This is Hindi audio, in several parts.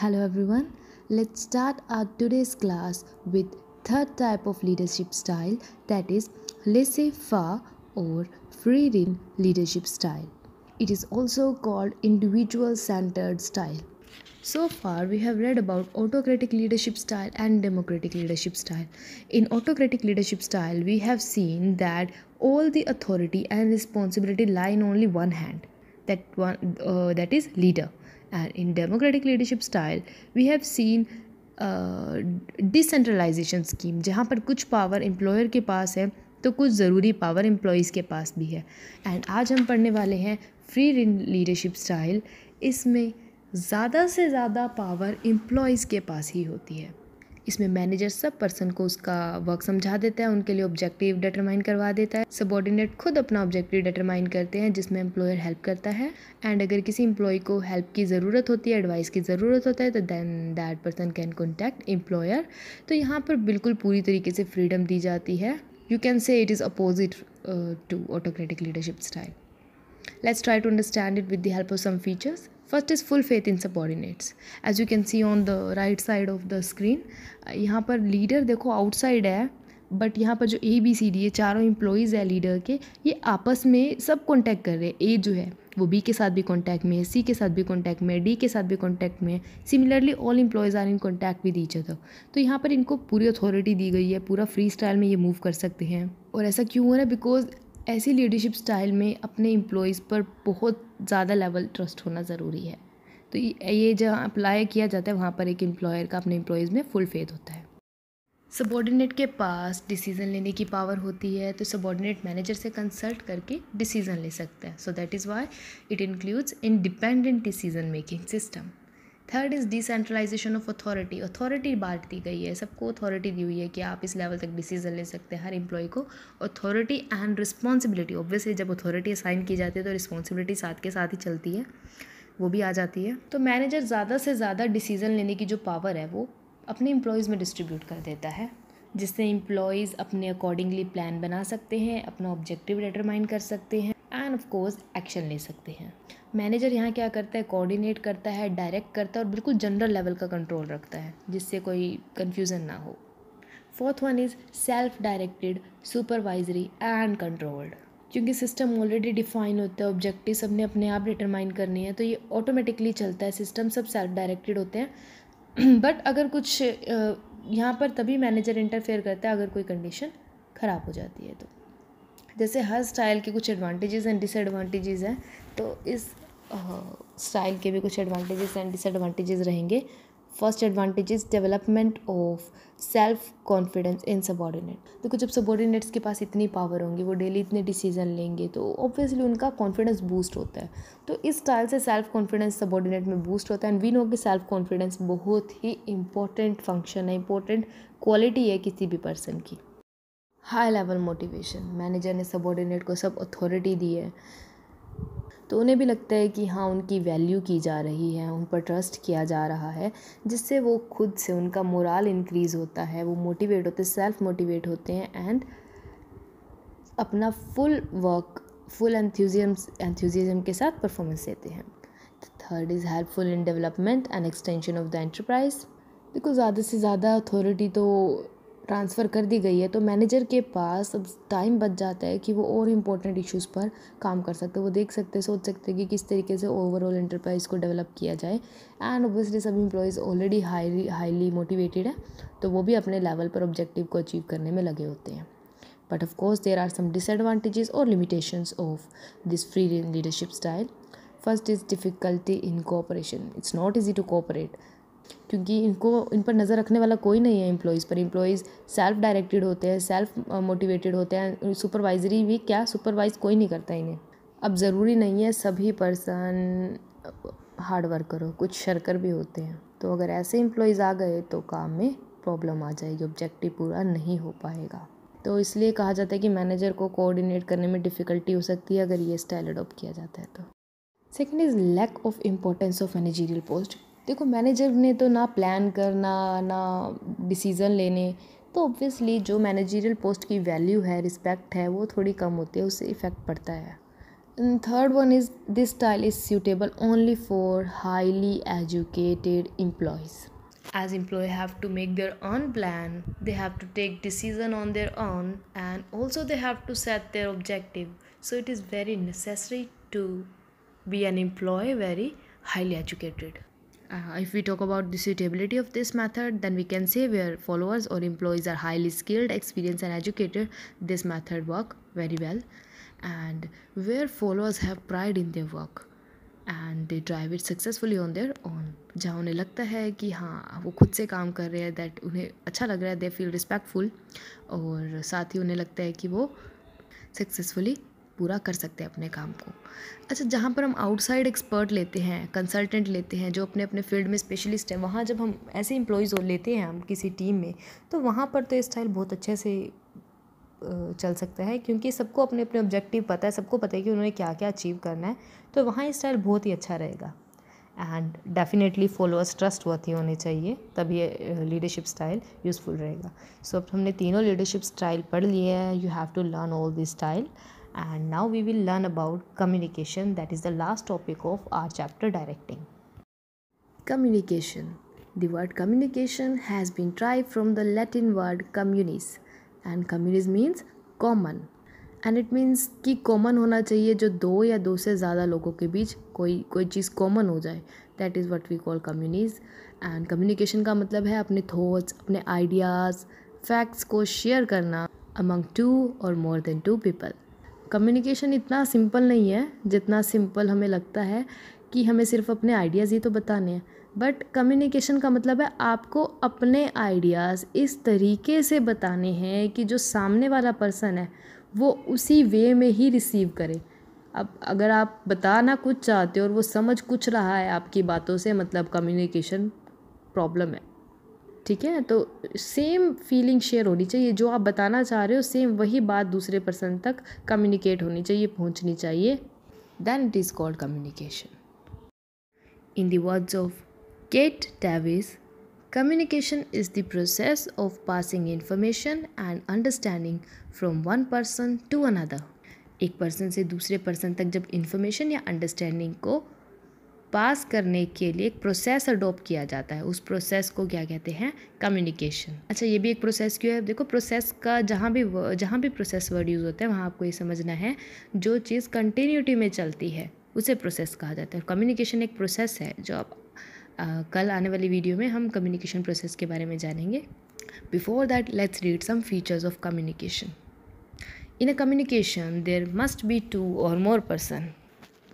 Hello everyone, let's start our today's class with third type of leadership style that is laissez-faire or free-rein leadership style. It is also called individual-centered style. So far we have read about autocratic leadership style and democratic leadership style. In autocratic leadership style we have seen that all the authority and responsibility lie in only one hand that one uh, that is leader And in democratic leadership style, we have seen decentralization scheme जहाँ पर कुछ पावर एम्प्लॉयर के पास है तो कुछ ज़रूरी पावर एम्प्लॉयज़ के पास भी है एंड आज हम पढ़ने वाले हैं फ्री लीडरशिप स्टाइल इसमें ज़्यादा से ज़्यादा पावर एम्प्लॉयज़ के पास ही होती है इसमें मैनेजर सब पर्सन को उसका वर्क समझा देता है उनके लिए ऑब्जेक्टिव डिटरमाइन करवा देता है सबॉर्डिनेट खुद अपना ऑब्जेक्टिव डिटरमाइन करते हैं जिसमें एम्प्लॉयर हेल्प करता है एंड अगर किसी एम्प्लॉय को हेल्प की ज़रूरत होती है एडवाइस की ज़रूरत होता है तो then that person can contact employer तो यहाँ पर बिल्कुल पूरी तरीके से फ्रीडम दी जाती है you can say it is opposite to autocratic leadership style let's try to understand it with the help of some features first is full faith in subordinates as you can see on the right side of the screen यहाँ पर लीडर देखो आउटसाइड है बट यहाँ पर जो ए बी सी डी है चारों एम्प्लॉयज़ है लीडर के ये आपस में सब कॉन्टैक्ट कर रहे हैं ए जो है वो बी के साथ भी कॉन्टैक्ट में है सी के साथ भी कॉन्टैक्ट में है डी के साथ भी कॉन्टैक्ट में है similarly all employees are in contact with each other तो यहाँ पर इनको पूरी अथॉरिटी दी गई है पूरा फ्री स्टाइल में ये मूव कर सकते हैं और ऐसा क्यों हो रहा है बिकॉज ऐसी लीडरशिप स्टाइल में अपने एम्प्लॉयज़ पर बहुत ज़्यादा लेवल ट्रस्ट होना ज़रूरी है तो ये जहाँ अप्लाई किया जाता है वहाँ पर एक एम्प्लॉयर का अपने एम्प्लॉयज़ में फुल फेथ होता है सबॉर्डिनेट के पास डिसीज़न लेने की पावर होती है तो सबॉर्डिनेट मैनेजर से कंसल्ट करके डिसीज़न ले सकते हैं so that is why it includes independent decision making system third is decentralization of authority authority बांट दी गई है सबको अथॉरिटी दी हुई है कि आप इस लेवल तक डिसीजन ले सकते हैं हर एम्प्लॉय को अथॉरिटी एंड रिस्पॉन्सिबिलिटी ऑब्वियसली जब अथॉरिटी असाइन की जाती है तो रिस्पॉन्सिबिलिटी साथ के साथ ही चलती है वो भी आ जाती है तो मैनेजर ज़्यादा से ज़्यादा डिसीज़न लेने की जो पावर है वो अपने एम्प्लॉयज़ में डिस्ट्रीब्यूट कर देता है जिससे इम्प्लॉयज़ अपने अकॉर्डिंगली प्लान बना सकते हैं अपना ऑब्जेक्टिव डिटरमाइन कर सकते हैं एंड ऑफ कोर्स एक्शन ले सकते हैं मैनेजर यहाँ क्या करता है कोऑर्डिनेट करता है डायरेक्ट करता है और बिल्कुल जनरल लेवल का कंट्रोल रखता है जिससे कोई कन्फ्यूज़न ना हो fourth one is self directed supervisory and controlled क्योंकि सिस्टम ऑलरेडी डिफाइन होता है ऑब्जेक्टिव सबने अपने आप डिटरमाइन करने हैं तो ये ऑटोमेटिकली चलता है सिस्टम सब सेल्फ डायरेक्टेड होते हैं बट अगर कुछ यहाँ पर तभी मैनेजर इंटरफेयर करता है अगर कोई कंडीशन ख़राब हो जाती है तो जैसे हर स्टाइल के कुछ एडवांटेजेस एंड डिसएडवांटेजेस हैं तो इस स्टाइल के भी कुछ एडवांटेजेस एंड डिसएडवांटेजेस रहेंगे first advantage is development of self confidence in subordinate देखो जब सबॉर्डिनेट्स के पास इतनी पावर होंगी वो डेली इतने डिसीजन लेंगे तो ऑब्वियसली उनका कॉन्फिडेंस बूस्ट होता है तो इस स्टाइल से सेल्फ कॉन्फिडेंस सबॉर्डिनेट में बूस्ट होता है एंड वी नो कि सेल्फ कॉन्फिडेंस बहुत ही इंपॉर्टेंट फंक्शन है इंपॉर्टेंट क्वालिटी है किसी भी पर्सन की हाई लेवल मोटिवेशन मैनेजर ने सबॉर्डिनेट को सब अथॉरिटी दी है तो उन्हें भी लगता है कि हाँ उनकी वैल्यू की जा रही है उन पर ट्रस्ट किया जा रहा है जिससे वो खुद से उनका मोराल इंक्रीज़ होता है वो मोटिवेट होते सेल्फ मोटिवेट होते हैं एंड अपना full work full enthusiasm enthusiasm के साथ परफॉर्मेंस देते हैं third is helpful in development and extension of the enterprise देखो ज़्यादा से ज़्यादा अथॉरिटी तो ट्रांसफ़र कर दी गई है तो मैनेजर के पास अब टाइम बच जाता है कि वो और इम्पोर्टेंट इश्यूज़ पर काम कर सकते वो देख सकते सोच सकते कि किस तरीके से ओवरऑल एंटरप्राइज को डेवलप किया जाए एंड ओबियसली सब employees already highly highly motivated है तो वो भी अपने लेवल पर ऑब्जेक्टिव को अचीव करने में लगे होते हैं but of course there are some disadvantages और limitations of this free leadership style first is difficulty in cooperation it's not easy to cooperate क्योंकि इनको इन पर नज़र रखने वाला कोई नहीं है एम्प्लॉयज़ पर एम्प्लॉयज़ सेल्फ डायरेक्टेड होते हैं सेल्फ मोटिवेटेड होते हैं सुपरवाइजरी भी क्या सुपरवाइज कोई नहीं करता इन्हें अब ज़रूरी नहीं है सभी पर्सन हार्ड वर्कर हो कुछ शर्कर भी होते हैं तो अगर ऐसे एम्प्लॉयज़ आ गए तो काम में प्रॉब्लम आ जाएगी ऑब्जेक्टिव पूरा नहीं हो पाएगा तो इसलिए कहा जाता है कि मैनेजर को कोऑर्डिनेट करने में डिफ़िकल्टी हो सकती है अगर ये स्टाइल अडोप्ट किया जाता है तो second is lack of importance of managerial post देखो मैनेजर ने तो ना प्लान करना ना डिसीज़न लेने तो ऑब्वियसली जो मैनेजरियल पोस्ट की वैल्यू है रिस्पेक्ट है वो थोड़ी कम होती है उससे इफ़ेक्ट पड़ता है third one is this style is suitable only for highly educated employees as employee have to make their own plan they have to take decision on their own and also they have to set their objective so it is very necessary to be an employee very highly educated Uh, if we talk about the suitability of this method, then we can say where followers or employees are highly skilled, experienced and educated, this method work very well. And where followers have pride in their work and they drive it successfully on their own जहाँ उन्हें लगता है कि हाँ वो खुद से काम कर रहे हैं दैट उन्हें अच्छा लग रहा है दे फील रिस्पेक्टफुल और साथ ही उन्हें लगता है कि वो सक्सेसफुली पूरा कर सकते हैं अपने काम को अच्छा जहाँ पर हम आउटसाइड एक्सपर्ट लेते हैं कंसल्टेंट लेते हैं जो अपने अपने फील्ड में स्पेशलिस्ट हैं वहाँ जब हम ऐसे एम्प्लॉयज़ लेते हैं हम किसी टीम में तो वहाँ पर तो ये स्टाइल बहुत अच्छे से चल सकता है क्योंकि सबको अपने अपने ऑब्जेक्टिव पता है सबको पता है कि उन्होंने क्या क्या अचीव करना है तो वहाँ ये स्टाइल बहुत ही अच्छा रहेगा and definitely followers trustworthy होने चाहिए तभी लीडरशिप स्टाइल यूज़फुल रहेगा सो so, अब हमने तीनों लीडरशिप स्टाइल पढ़ लिए हैं you have to learn all this style and now we will learn about communication that is the last topic of our chapter directing communication the word communication has been derived from the latin word communis and communis means common and it means कि कॉमन होना चाहिए जो दो या दो से ज़्यादा लोगों के बीच कोई कोई चीज़ कॉमन हो जाए that is what we call communis and communication का मतलब है अपने थॉट्स अपने आइडियाज़ फैक्ट्स को शेयर करना among two or more than two people communication इतना सिंपल नहीं है जितना सिंपल हमें लगता है कि हमें सिर्फ अपने आइडियाज़ ही तो बताने हैं बट कम्युनिकेशन का मतलब है आपको अपने आइडियाज़ इस तरीके से बताने हैं कि जो सामने वाला पर्सन है वो उसी वे में ही रिसीव करे अब अगर आप बताना कुछ चाहते हो और वो समझ कुछ रहा है आपकी बातों से मतलब कम्युनिकेशन प्रॉब्लम है ठीक है तो सेम फीलिंग शेयर होनी चाहिए जो आप बताना चाह रहे हो सेम वही बात दूसरे पर्सन तक कम्युनिकेट होनी चाहिए पहुंचनी चाहिए then it is called communication in words words of Keith Davis communication is the process of passing information and understanding from one person to another एक पर्सन से दूसरे पर्सन तक जब इन्फॉर्मेशन या अंडरस्टैंडिंग को पास करने के लिए एक प्रोसेस अडोप्ट किया जाता है उस प्रोसेस को क्या कहते हैं कम्युनिकेशन अच्छा ये भी एक प्रोसेस क्यों है देखो प्रोसेस का जहाँ भी जहाँ भी प्रोसेस वर्ड यूज़ होता है वहाँ आपको ये समझना है जो चीज़ कंटिन्यूटी में चलती है उसे प्रोसेस कहा जाता है कम्युनिकेशन एक प्रोसेस है जो आप आ, कल आने वाली वीडियो में हम कम्युनिकेशन प्रोसेस के बारे में जानेंगे before that let's read some features of communication in a communication there must be two or more person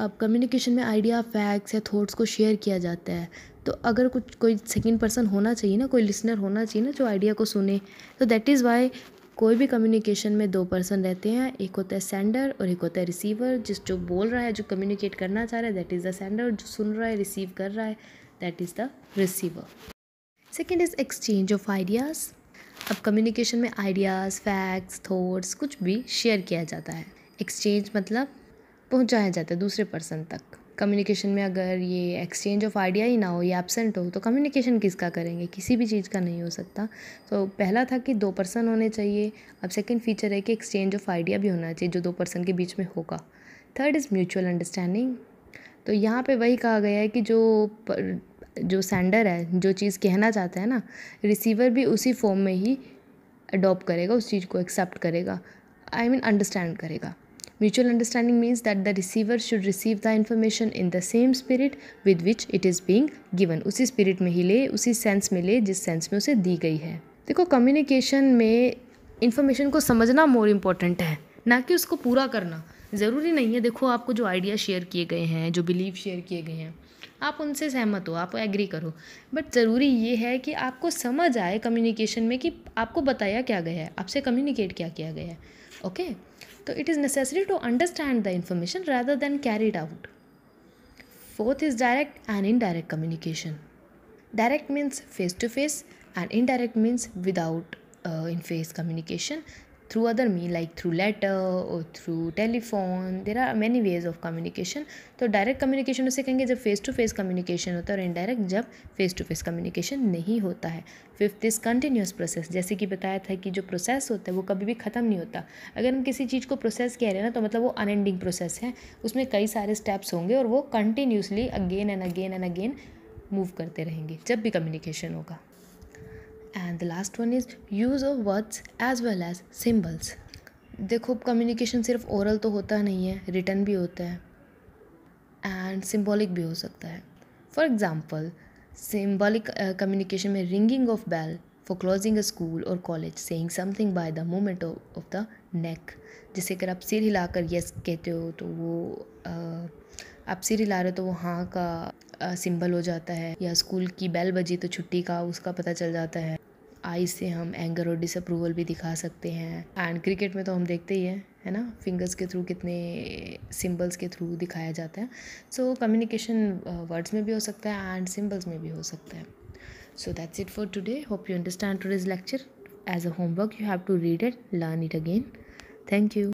अब कम्युनिकेशन में आइडिया फैक्ट्स या थॉट्स को शेयर किया जाता है तो अगर कुछ कोई सेकेंड पर्सन होना चाहिए ना कोई लिसनर होना चाहिए ना जो आइडिया को सुने तो दैट इज़ वाई कोई भी कम्युनिकेशन में दो पर्सन रहते हैं एक होता है सेंडर और एक होता है रिसीवर जिस जो बोल रहा है जो कम्युनिकेट करना चाह रहा है दैट इज़ द सेंडर और जो सुन रहा है रिसीव कर रहा है that is the receiver second is exchange of ideas अब कम्युनिकेशन में आइडियाज़ फैक्ट्स थॉट्स कुछ भी शेयर किया जाता है एक्सचेंज मतलब पहुंचाया जाता है दूसरे पर्सन तक कम्युनिकेशन में अगर ये एक्सचेंज ऑफ आइडिया ही ना हो या एबसेंट हो तो कम्युनिकेशन किसका करेंगे किसी भी चीज़ का नहीं हो सकता तो पहला था कि दो पर्सन होने चाहिए अब सेकंड फीचर है कि एक्सचेंज ऑफ आइडिया भी होना चाहिए जो दो पर्सन के बीच में होगा थर्ड इज़ म्यूचुअल अंडरस्टैंडिंग तो यहाँ पे वही कहा गया है कि जो जो सेंडर है जो चीज़ कहना चाहता है ना रिसीवर भी उसी फॉर्म में ही अडॉप्ट करेगा उस चीज़ को एक्सेप्ट करेगा आई मीन अंडरस्टैंड करेगा Mutual understanding means that the receiver should receive the information in the same spirit with which it is being given उसी spirit में ही ले उसी sense में ले जिस sense में उसे दी गई है देखो कम्युनिकेशन में इन्फॉर्मेशन को समझना मोर इम्पॉर्टेंट है ना कि उसको पूरा करना ज़रूरी नहीं है देखो आपको जो आइडिया शेयर किए गए हैं जो बिलीव शेयर किए गए हैं आप उनसे सहमत हो आप एग्री करो बट ज़रूरी ये है कि आपको समझ आए कम्युनिकेशन में कि आपको बताया क्या गया है आपसे कम्युनिकेट क्या किया गया है okay okay? So it is necessary to understand the information rather than carry it out. Fourth is direct and indirect communication. Direct means face to face and indirect means without uh, in face communication through other means like through letter or through telephone there are many ways of communication तो direct communication उसे कहेंगे जब face to face communication होता है और indirect जब face to face communication नहीं होता है fifth is continuous process जैसे कि बताया था कि जो process होता है वो कभी भी ख़त्म नहीं होता अगर हम किसी चीज़ को process कह रहे हैं ना तो मतलब वो अनएंडिंग प्रोसेस है उसमें कई सारे स्टेप्स होंगे और वो continuously again and again and again move करते रहेंगे जब भी कम्युनिकेशन होगा and the last one is use of words as well as symbols देखो कम्युनिकेशन सिर्फ ओरल तो होता नहीं है रिटर्न भी होता है एंड सिम्बॉलिक भी हो सकता है फॉर एग्ज़ाम्पल सिम्बॉलिक कम्युनिकेशन में ringing of bell for closing a school और college saying something by the moment of the neck जैसे अगर आप सिर हिलाकर यस कहते हो तो वो uh, आप सिर हिला रहे हो तो वो हाँ का सिंबल हो जाता है या स्कूल की बेल बजी तो छुट्टी का उसका पता चल जाता है आई से हम एंगर और डिसअप्रूवल भी दिखा सकते हैं एंड क्रिकेट में तो हम देखते ही हैं है ना फिंगर्स के थ्रू कितने सिंबल्स के थ्रू दिखाया जाता है सो कम्युनिकेशन वर्ड्स में भी हो सकता है एंड सिंबल्स में भी हो सकता है so that's it for today hope you understand today's lecture as a homework you have to read it learn it again thank you